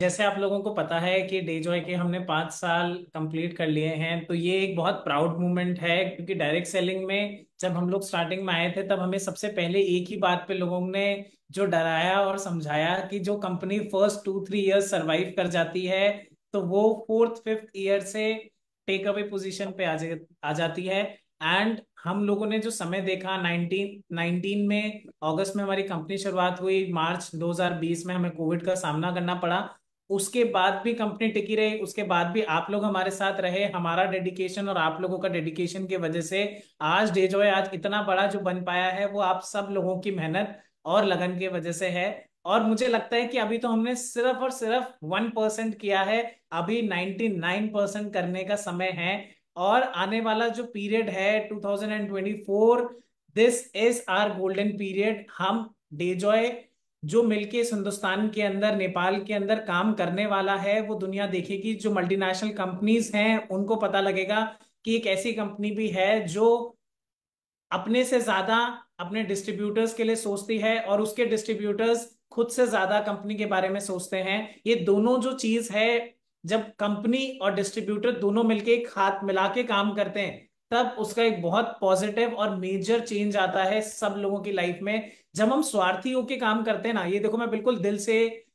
जैसे आप लोगों को पता है कि डे जो है कि हमने पाँच साल कंप्लीट कर लिए हैं तो ये एक बहुत प्राउड मूवमेंट है क्योंकि डायरेक्ट सेलिंग में जब हम लोग स्टार्टिंग में आए थे तब हमें सबसे पहले एक ही बात पे लोगों ने जो डराया और समझाया कि जो company first two three years survive कर जाती है तो वो फोर्थ फिफ्थ ईयर से टेक अवे पोजिशन पे आ, जा, आ जाती है एंड हम लोगों ने जो समय देखा 19 19 में अगस्त में हमारी कंपनी शुरुआत हुई मार्च 2020 में हमें कोविड का सामना करना पड़ा उसके बाद भी कंपनी टिकी रही उसके बाद भी आप लोग हमारे साथ रहे हमारा डेडिकेशन और आप लोगों का डेडिकेशन की वजह से आज डे जो है आज इतना बड़ा जो बन पाया है वो आप सब लोगों की मेहनत और लगन की वजह से है और मुझे लगता है कि अभी तो हमने सिर्फ और सिर्फ वन परसेंट किया है अभी नाइन्टी नाइन परसेंट करने का समय है और आने वाला जो पीरियड है two thousand and twenty four this is our golden period हम डेजॉय जो मिलके इस हिंदुस्तान के अंदर नेपाल के अंदर काम करने वाला है वो दुनिया देखेगी जो मल्टीनेशनल कंपनीज हैं उनको पता लगेगा कि एक ऐसी कंपनी भी है जो अपने से ज्यादा अपने डिस्ट्रीब्यूटर्स के लिए सोचती है और उसके डिस्ट्रीब्यूटर्स खुद से ज्यादा कंपनी के बारे में सोचते हैं ये दोनों जो चीज है जब कंपनी और डिस्ट्रीब्यूटर दोनों मिलके एक हाथ मिला के काम करते हैं तब उसका एक बहुत पॉजिटिव और मेजर चेंज आता है सब लोगों की लाइफ में जब हम स्वार्थी होके काम करते हैं ना ये देखो मैं बिल्कुल दिल से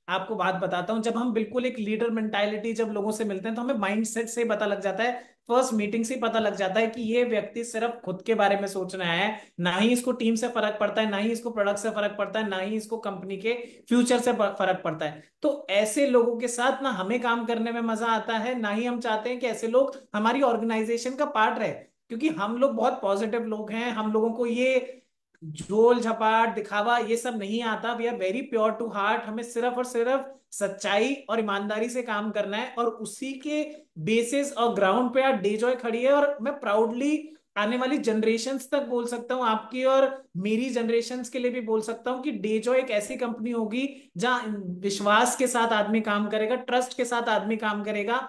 आपको बात बताता हूं जब हम बिल्कुल एक लीडर मेंटालिटी जब लोगों से मिलते हैं तो हमें माइंडसेट से पता लग जाता है फर्स्ट मीटिंग से पता लग जाता है कि ये व्यक्ति सिर्फ खुद के बारे में सोच रहा है ना ही इसको टीम से फर्क पड़ता है ना ही इसको प्रोडक्ट से फर्क पड़ता है ना ही इसको कंपनी के फ्यूचर से फर्क पड़ता है तो ऐसे लोगों के साथ ना हमें काम करने में मजा आता है ना ही हम चाहते हैं कि ऐसे लोग हमारी ऑर्गेनाइजेशन का पार्ट रहे क्योंकि हम लोग बहुत पॉजिटिव लोग हैं हम लोगों को ये झोल झपाट दिखावा ये सब नहीं आता we are very pure to heart हमें सिर्फ और सिर्फ सच्चाई और ईमानदारी से काम करना है और उसी के बेसिस और ग्राउंड पे आज डेजॉय खड़ी है और मैं प्राउडली आने वाली जनरेशन तक बोल सकता हूँ आपकी और मेरी जनरेशन के लिए भी बोल सकता हूँ कि जॉय एक ऐसी कंपनी होगी जहां विश्वास के साथ आदमी काम करेगा ट्रस्ट के साथ आदमी काम करेगा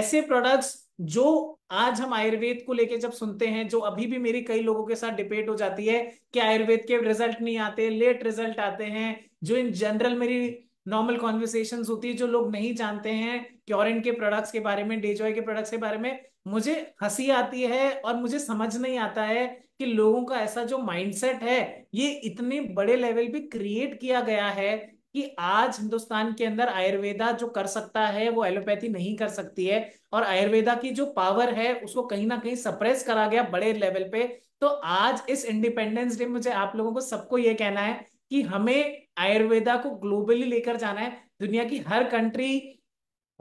ऐसे प्रोडक्ट्स जो आज हम आयुर्वेद को लेके जब सुनते हैं जो अभी भी मेरी कई लोगों के साथ डिबेट हो जाती है कि आयुर्वेद के रिजल्ट नहीं आते लेट रिजल्ट आते हैं जो इन जनरल मेरी नॉर्मल कॉन्वर्सेशन होती है जो लोग नहीं जानते हैं क्योरिन के प्रोडक्ट्स के बारे में डेजॉय के प्रोडक्ट्स के बारे में मुझे हंसी आती है और मुझे समझ नहीं आता है कि लोगों का ऐसा जो माइंडसेट है ये इतने बड़े लेवल पे क्रिएट किया गया है कि आज हिंदुस्तान के अंदर आयुर्वेदा जो कर सकता है वो एलोपैथी नहीं कर सकती है और आयुर्वेदा की जो पावर है उसको कहीं ना कहीं सप्रेस करा गया बड़े लेवल पे तो आज इस इंडिपेंडेंस डे मुझे आप लोगों को सबको ये कहना है कि हमें आयुर्वेदा को ग्लोबली लेकर जाना है दुनिया की हर कंट्री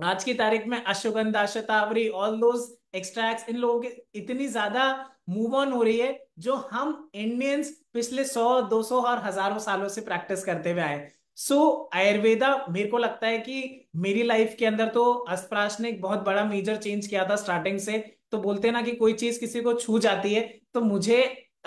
आज की तारीख में ashwagandha shatavari all those extract इन लोगों की इतनी ज्यादा मूव ऑन हो रही है जो हम इंडियंस पिछले सौ दो सौ और हजारों सालों से प्रैक्टिस करते हुए आए सो so, आयुर्वेदा मेरे को लगता है कि मेरी लाइफ के अंदर तो अस्प्राश ने एक बहुत बड़ा मेजर चेंज किया था स्टार्टिंग से तो बोलते ना कि कोई चीज किसी को छू जाती है तो मुझे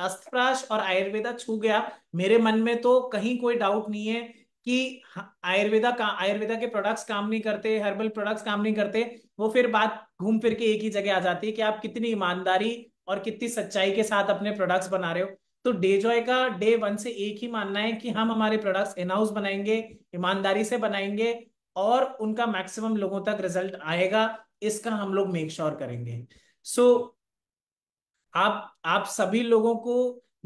अस्प्राश और आयुर्वेदा छू गया मेरे मन में तो कहीं कोई डाउट नहीं है कि आयुर्वेदा हाँ, का आयुर्वेदा के प्रोडक्ट्स काम नहीं करते हर्बल प्रोडक्ट्स काम नहीं करते वो फिर बात घूम फिर के एक ही जगह आ जाती है कि आप कितनी ईमानदारी और कितनी सच्चाई के साथ अपने प्रोडक्ट्स बना रहे हो तो जॉय का डे वन से एक ही मानना है कि हम हमारे प्रोडक्ट्स इन बनाएंगे ईमानदारी से बनाएंगे और उनका मैक्सिमम लोगों तक रिजल्ट आएगा इसका हम लोग मेक श्योर करेंगे सो so, आप आप सभी लोगों को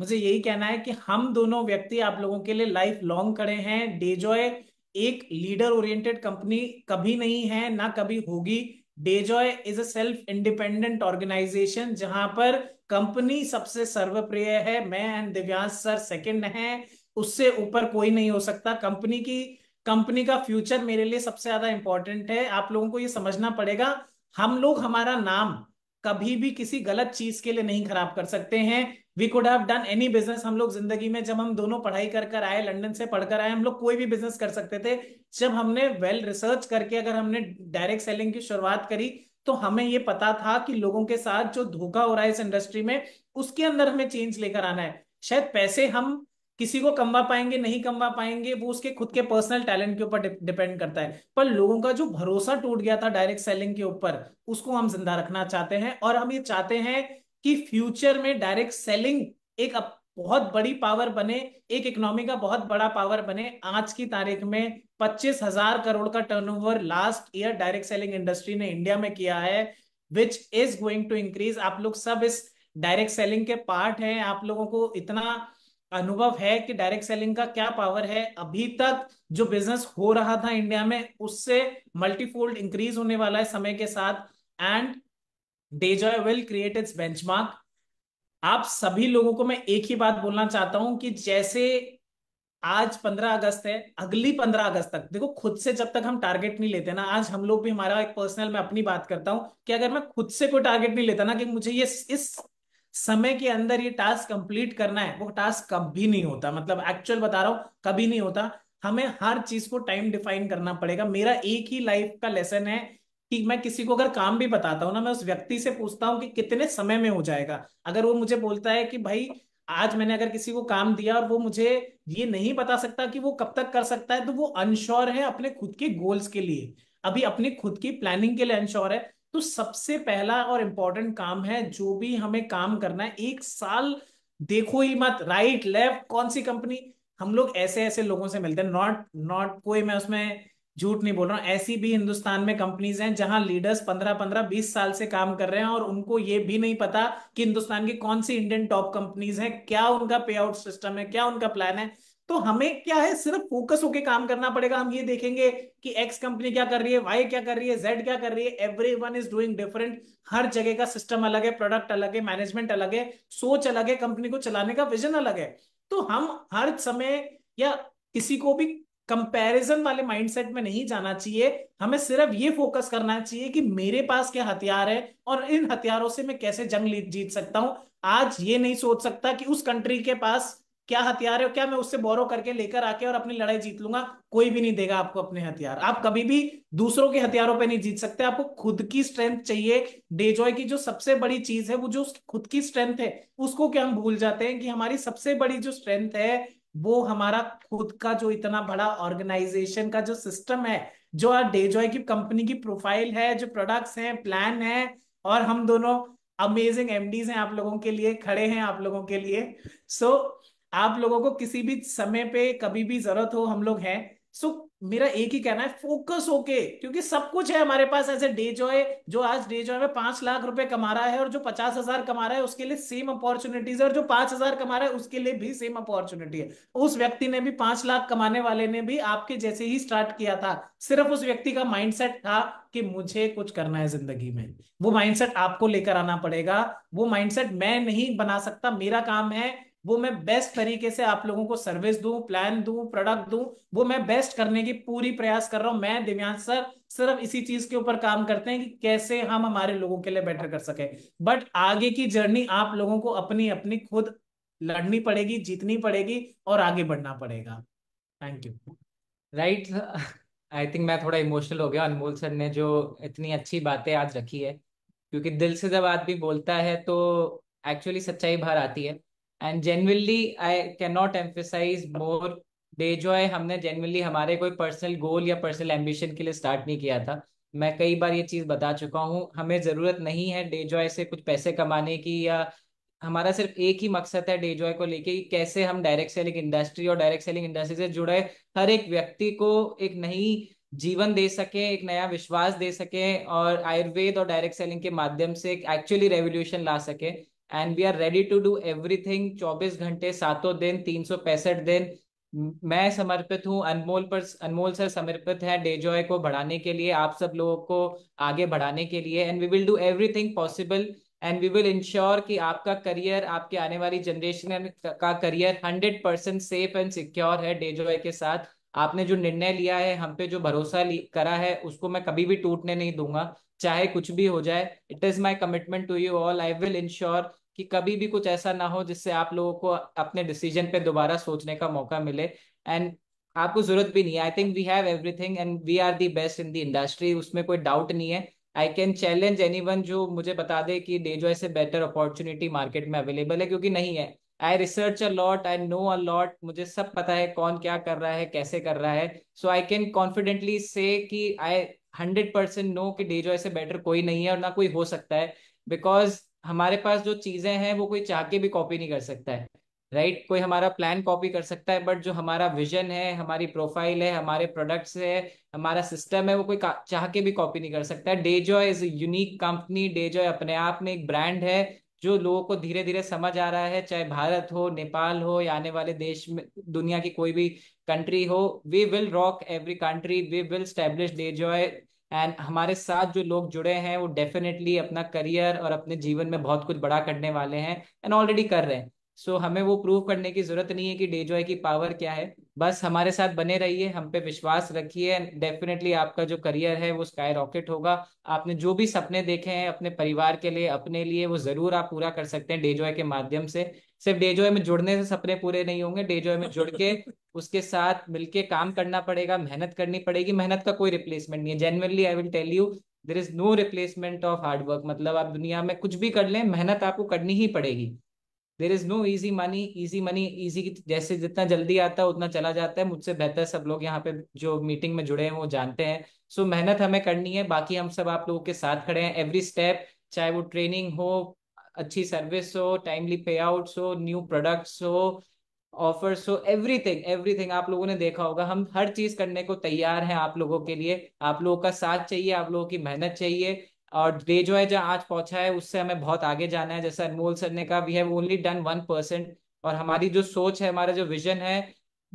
मुझे यही कहना है कि हम दोनों व्यक्ति आप लोगों के लिए लाइफ लॉन्ग खड़े हैं डे जॉय एक लीडर ओरिएंटेड कंपनी कभी नहीं है ना कभी होगी Dejoy is a self independent organization जहां पर कंपनी सबसे सर्वप्रिय है मैं एंड दिव्यांश सर सेकंड है उससे ऊपर कोई नहीं हो सकता कंपनी की कंपनी का फ्यूचर मेरे लिए सबसे ज्यादा इंपॉर्टेंट है आप लोगों को ये समझना पड़ेगा हम लोग हमारा नाम कभी भी किसी गलत चीज के लिए नहीं खराब कर सकते हैं we could have done any business हम लोग जिंदगी में जब हम दोनों पढ़ाई कर कर आए लंडन से पढ़कर आए हम लोग कोई भी बिजनेस कर सकते थे जब हमने वेल well रिसर्च करके अगर हमने डायरेक्ट सेलिंग की शुरुआत करी तो हमें ये पता था कि लोगों के साथ जो धोखा हो रहा है इस इंडस्ट्री में उसके अंदर हमें चेंज लेकर आना है शायद पैसे हम किसी को कमवा पाएंगे नहीं कमवा पाएंगे वो उसके खुद के पर्सनल टैलेंट के ऊपर डिपेंड करता है पर लोगों का जो भरोसा टूट गया था डायरेक्ट सेलिंग के ऊपर उसको हम जिंदा रखना चाहते हैं और हम ये चाहते हैं कि फ्यूचर में डायरेक्ट सेलिंग एक बहुत बड़ी पावर बने एक इकोनॉमी का बहुत बड़ा पावर बने आज की तारीख में पच्चीस हजार करोड़ का turnover last year direct selling industry ने इंडिया में किया है which is going to increase आप लोग सब इस डायरेक्ट सेलिंग के पार्ट हैं आप लोगों को इतना अनुभव है कि डायरेक्ट सेलिंग का क्या पावर है अभी तक जो बिजनेस हो रहा था इंडिया में उससे मल्टीफोल्ड इंक्रीज होने वाला है समय के साथ and Dejoy will create its benchmark आप सभी लोगों को मैं एक ही बात बोलना चाहता हूं कि जैसे आज 15 अगस्त है अगली 15 अगस्त तक देखो खुद से जब तक हम टारगेट नहीं लेते ना आज हम लोग भी हमारा एक पर्सनल मैं अपनी बात करता हूं कि अगर मैं खुद से कोई टारगेट नहीं लेता ना कि मुझे ये इस समय के अंदर ये टास्क कंप्लीट करना है वो टास्क कभी नहीं होता मतलब एक्चुअल बता रहा हूं कभी नहीं होता हमें हर चीज को टाइम डिफाइन करना पड़ेगा मेरा एक ही लाइफ का लेसन है कि मैं किसी को अगर काम भी बताता हूँ ना मैं उस व्यक्ति से पूछता हूँ कि कितने समय में हो जाएगा अगर वो मुझे बोलता है कि भाई आज मैंने अगर किसी को काम दिया और वो मुझे ये नहीं बता सकता कि वो कब तक कर सकता है तो वो अनश्योर है अपने खुद के गोल्स के लिए अभी अपनी खुद की प्लानिंग के लिए अनश्योर है तो सबसे पहला और इम्पोर्टेंट काम है जो भी हमें काम करना है एक साल देखो ही मत राइट लेफ्ट कौन सी कंपनी हम लोग ऐसे ऐसे लोगों से मिलते हैं नॉट नॉट कोई मैं उसमें झूठ नहीं बोल रहा हूँ ऐसी भी हिंदुस्तान में कंपनीज हैं जहां लीडर्स पंद्रह पंद्रह बीस साल से काम कर रहे हैं और उनको ये भी नहीं पता कि हिंदुस्तान की कौन सी इंडियन टॉप कंपनीज हैं क्या उनका पे आउट सिस्टम है क्या उनका प्लान है तो हमें क्या है सिर्फ फोकस होके काम करना पड़ेगा हम ये देखेंगे कि एक्स कंपनी क्या कर रही है वाई क्या कर रही है जेड क्या कर रही है everyone is doing different हर जगह का सिस्टम अलग है प्रोडक्ट अलग है मैनेजमेंट अलग है सोच अलग है कंपनी को चलाने का विजन अलग है तो हम हर समय या किसी को भी कंपेरिजन वाले माइंडसेट में नहीं जाना चाहिए हमें सिर्फ ये फोकस करना चाहिए कि मेरे पास क्या हथियार है और इन हथियारों से मैं कैसे जंग जीत सकता हूं आज ये नहीं सोच सकता कि उस कंट्री के पास क्या हथियार है क्या मैं उससे बोरो करके लेकर आके और अपनी लड़ाई जीत लूंगा कोई भी नहीं देगा आपको अपने हथियार आप कभी भी दूसरों के हथियारों पे नहीं जीत सकते आपको खुद की स्ट्रेंथ चाहिए डेजॉय की जो सबसे बड़ी चीज है वो जो खुद की स्ट्रेंथ है उसको क्या हम भूल जाते हैं कि हमारी सबसे बड़ी जो स्ट्रेंथ है वो हमारा खुद का जो इतना बड़ा ऑर्गेनाइजेशन का जो सिस्टम है जो डेजॉय की कंपनी की प्रोफाइल है जो प्रोडक्ट्स हैं प्लान है और हम दोनों अमेजिंग एमडीज हैं आप लोगों के लिए खड़े हैं आप लोगों के लिए सो so, आप लोगों को किसी भी समय पे कभी भी जरूरत हो हम लोग हैं सो मेरा एक ही कहना है फोकस होके क्योंकि सब कुछ है हमारे पास ऐसे डे जॉय जो आज डे जॉय में पांच लाख रुपए कमा रहा है और जो पचास हजार कमा रहा है उसके लिए सेम अपॉर्चुनिटीज है और जो पांच हजार कमा रहा है उसके लिए भी सेम अपॉर्चुनिटी है उस व्यक्ति ने भी पांच लाख कमाने वाले ने भी आपके जैसे ही स्टार्ट किया था सिर्फ उस व्यक्ति का माइंडसेट था कि मुझे कुछ करना है जिंदगी में वो माइंडसेट आपको लेकर आना पड़ेगा वो माइंडसेट मैं नहीं बना सकता मेरा काम है वो मैं बेस्ट तरीके से आप लोगों को सर्विस दू प्लान दू प्रोडक्ट दू वो मैं बेस्ट करने की पूरी प्रयास कर रहा हूं मैं दिव्यांश सर सिर्फ इसी चीज के ऊपर काम करते हैं कि कैसे हम हमारे लोगों के लिए बेटर कर सके बट आगे की जर्नी आप लोगों को अपनी अपनी खुद लड़नी पड़ेगी जीतनी पड़ेगी और आगे बढ़ना पड़ेगा thank you right I think मैं थोड़ा इमोशनल हो गया अनमोल सर ने जो इतनी अच्छी बातें आज रखी है क्योंकि दिल से जब आदमी बोलता है तो एक्चुअली सच्चाई बाहर आती है and generally I cannot emphasize more day जो है हमने जनरली हमारे कोई पर्सनल गोल या पर्सनल एम्बिशन के लिए स्टार्ट नहीं किया था मैं कई बार ये चीज़ बता चुका हूँ हमें ज़रूरत नहीं है डे जॉय से कुछ पैसे कमाने की या हमारा सिर्फ एक ही मकसद है डे जॉय को लेके कैसे हम डायरेक्ट सेलिंग इंडस्ट्री और डायरेक्ट सेलिंग इंडस्ट्री से जुड़े हर एक व्यक्ति को एक नई जीवन दे सके एक नया विश्वास दे सके और आयुर्वेद और डायरेक्ट सेलिंग के माध्यम से एक एक्चुअली रेवोल्यूशन ला सके and we are ready to do everything 24 घंटे सातों दिन तीन सौ पैंसठ दिन मैं समर्पित हूँ अनमोल पर अनमोल सर समर्पित है डेजॉय को बढ़ाने के लिए आप सब लोगों को आगे बढ़ाने के लिए and we will do everything possible and we will ensure कि आपका करियर आपके आने वाली जनरेशन का career hundred percent safe and secure है डेजॉय के साथ आपने जो निर्णय लिया है हम पे जो भरोसा करा है उसको मैं कभी भी टूटने नहीं दूंगा चाहे कुछ भी हो जाए it is my commitment to you all I will ensure कि कभी भी कुछ ऐसा ना हो जिससे आप लोगों को अपने डिसीजन पे दोबारा सोचने का मौका मिले एंड आपको जरूरत भी नहीं है I think we have everything and we are the best in the industry उसमें कोई डाउट नहीं है आई कैन चैलेंज एनी जो मुझे बता दे कि डेजॉय से बेटर अपॉर्चुनिटी मार्केट में अवेलेबल है क्योंकि नहीं है I research a lot I know a lot मुझे सब पता है कौन क्या कर रहा है कैसे कर रहा है सो आई कैन कॉन्फिडेंटली से कि आई हंड्रेड परसेंट नो कि डे जॉय से बेटर कोई नहीं है और ना कोई हो सकता है बिकॉज हमारे पास जो चीज़ें हैं वो कोई चाह के भी कॉपी नहीं कर सकता है राइट right? कोई हमारा प्लान कॉपी कर सकता है बट जो हमारा विजन है हमारी प्रोफाइल है हमारे प्रोडक्ट्स है हमारा सिस्टम है वो कोई चाह के भी कॉपी नहीं कर सकता है Dejoy is unique company Dejoy अपने आप में एक ब्रांड है जो लोगों को धीरे धीरे समझ आ रहा है चाहे भारत हो नेपाल हो या आने वाले देश में दुनिया की कोई भी कंट्री हो we will rock every country we will establish Dejoy and हमारे साथ जो लोग जुड़े हैं वो डेफिनेटली अपना करियर और अपने जीवन में बहुत कुछ बड़ा करने वाले हैं एंड ऑलरेडी कर रहे हैं सो so, हमें वो प्रूव करने की जरूरत नहीं है कि डेजॉय की पावर क्या है बस हमारे साथ बने रहिए हम पे विश्वास रखिए डेफिनेटली आपका जो करियर है वो स्काई रॉकेट होगा आपने जो भी सपने देखे हैं अपने परिवार के लिए अपने लिए वो जरूर आप पूरा कर सकते हैं डेजॉय के माध्यम से सिर्फ डेजॉय में जुड़ने से सपने पूरे नहीं होंगे डेजॉय में जुड़ के उसके साथ मिलके काम करना पड़ेगा मेहनत करनी पड़ेगी मेहनत का कोई रिप्लेसमेंट नहीं है genuinely I will tell you there is no replacement of hard work मतलब आप दुनिया में कुछ भी कर लें मेहनत आपको करनी ही पड़ेगी there is no easy money easy money easy जैसे जितना जल्दी आता है उतना चला जाता है मुझसे बेहतर सब लोग यहाँ पे जो मीटिंग में जुड़े हैं वो जानते हैं सो so, मेहनत हमें करनी है बाकी हम सब आप लोगों के साथ खड़े हैं एवरी स्टेप चाहे वो ट्रेनिंग हो अच्छी सर्विस हो टाइमली पे आउट हो न्यू प्रोडक्ट्स हो ऑफर्स हो एवरीथिंग एवरीथिंग आप लोगों ने देखा होगा हम हर चीज करने को तैयार हैं आप लोगों के लिए आप लोगों का साथ चाहिए आप लोगों की मेहनत चाहिए और डे जो है जहाँ आज पहुंचा है उससे हमें बहुत आगे जाना है जैसे अनमोल सर ने कहा we have only done one percent और हमारी जो सोच है हमारा जो विजन है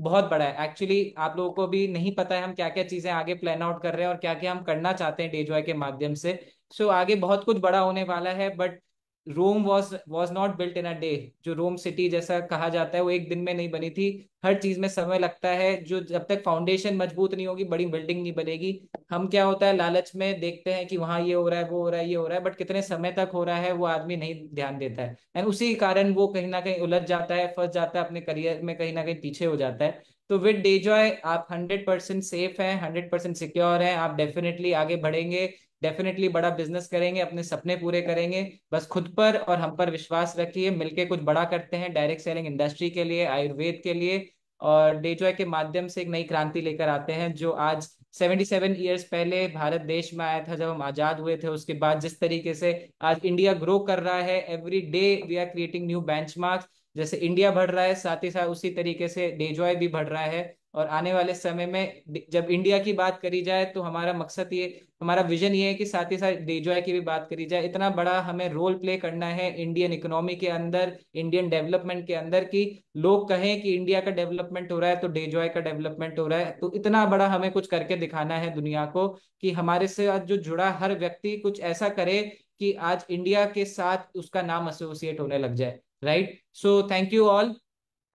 बहुत बड़ा है एक्चुअली आप लोगों को भी नहीं पता है हम क्या क्या चीजें आगे प्लान आउट कर रहे हैं और क्या क्या हम करना चाहते हैं डे जो के माध्यम से सो so, आगे बहुत कुछ बड़ा होने वाला है but Rome was was not built in a day जो रोम सिटी जैसा कहा जाता है वो एक दिन में नहीं बनी थी हर चीज में समय लगता है जो जब तक फाउंडेशन मजबूत नहीं होगी बड़ी बिल्डिंग नहीं बनेगी हम क्या होता है लालच में देखते हैं कि वहाँ ये हो रहा है वो हो रहा है ये हो रहा है बट कितने समय तक हो रहा है वो आदमी नहीं ध्यान देता है एंड उसी कारण वो कहीं ना कहीं उलझ जाता है फंस जाता है अपने करियर में कहीं ना कहीं पीछे हो जाता है तो विद डे जॉय आप हंड्रेड परसेंट सेफ है हंड्रेड परसेंट सिक्योर है आप डेफिनेटली आगे बढ़ेंगे डेफिनेटली बड़ा बिजनेस करेंगे अपने सपने पूरे करेंगे बस खुद पर और हम पर विश्वास रखिए मिलके कुछ बड़ा करते हैं डायरेक्ट सेलिंग इंडस्ट्री के लिए आयुर्वेद के लिए और डेजॉय के माध्यम से एक नई क्रांति लेकर आते हैं जो आज 77 सेवन ईयर्स पहले भारत देश में आया था जब हम आजाद हुए थे उसके बाद जिस तरीके से आज इंडिया ग्रो कर रहा है every day we are creating new benchmarks जैसे इंडिया बढ़ रहा है साथ ही साथ उसी तरीके से डेजॉय भी बढ़ रहा है और आने वाले समय में जब इंडिया की बात करी जाए तो हमारा मकसद ये हमारा विजन ये है कि साथ ही साथ डेजॉय की भी बात करी जाए इतना बड़ा हमें रोल प्ले करना है इंडियन इकोनॉमी के अंदर इंडियन डेवलपमेंट के अंदर कि लोग कहें कि इंडिया का डेवलपमेंट हो रहा है तो डेजॉय का डेवलपमेंट हो रहा है तो इतना बड़ा हमें कुछ करके दिखाना है दुनिया को कि हमारे से जो जुड़ा हर व्यक्ति कुछ ऐसा करे कि आज इंडिया के साथ उसका नाम एसोसिएट होने लग जाए right so thank you all